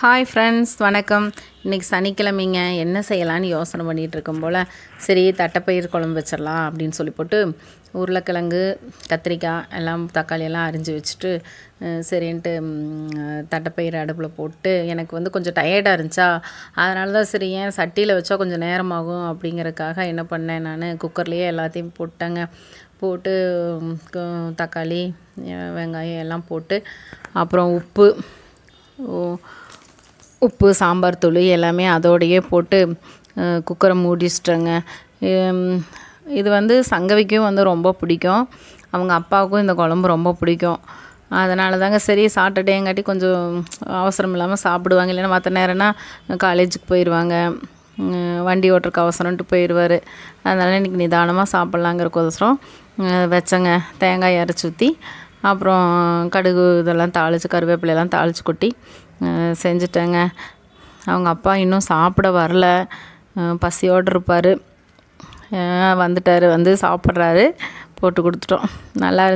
hi friends வணக்கம் இன்றைக்கி சனிக்கிழமைங்க என்ன செய்யலான்னு யோசனை பண்ணிகிட்டு இருக்கும் போல் சரி தட்டைப்பயிர் குழம்பு வச்சிடலாம் அப்படின்னு சொல்லி போட்டு உருளைக்கிழங்கு கத்திரிக்காய் எல்லாம் தக்காளி எல்லாம் அரிஞ்சு வச்சுட்டு சரின்ட்டு தட்டைப்பயிர் அடுப்பில் போட்டு எனக்கு வந்து கொஞ்சம் டயர்டாக இருந்துச்சா அதனால தான் சரி ஏன் சட்டியில் வச்சா கொஞ்சம் நேரமாகும் அப்படிங்கிறதுக்காக என்ன பண்ணேன் நான் குக்கர்லேயே எல்லாத்தையும் போட்டேங்க போட்டு தக்காளி வெங்காயம் எல்லாம் போட்டு அப்புறம் உப்பு ஓ உப்பு சாம்பார் தூள் எல்லாமே அதோடையே போட்டு குக்கரை மூடிச்சிட்டேங்க இது வந்து சங்கவிக்கும் வந்து ரொம்ப பிடிக்கும் அவங்க அப்பாவுக்கும் இந்த குழம்பு ரொம்ப பிடிக்கும் அதனால தாங்க சரி சாட்டர்டேங்காட்டி கொஞ்சம் அவசரம் இல்லாமல் சாப்பிடுவாங்க இல்லைன்னா மற்ற நேரம்னா காலேஜுக்கு போயிடுவாங்க வண்டி ஓட்டுறக்கு அவசரம்ட்டு போயிடுவார் அதனால் இன்றைக்கி நிதானமாக சாப்பிட்லாங்கிறக்கோசரம் வச்சங்க தேங்காய் அரைச்சி ஊற்றி அப்புறம் கடுகு இதெல்லாம் தாளித்து கருவேப்பிலையெல்லாம் தாளித்து கொட்டி செஞ்சுட்டேங்க அவங்க அப்பா இன்னும் சாப்பிட வரல பசியோடு இருப்பார் வந்துட்டார் வந்து சாப்பிட்றாரு போட்டு கொடுத்துட்டோம் நல்லா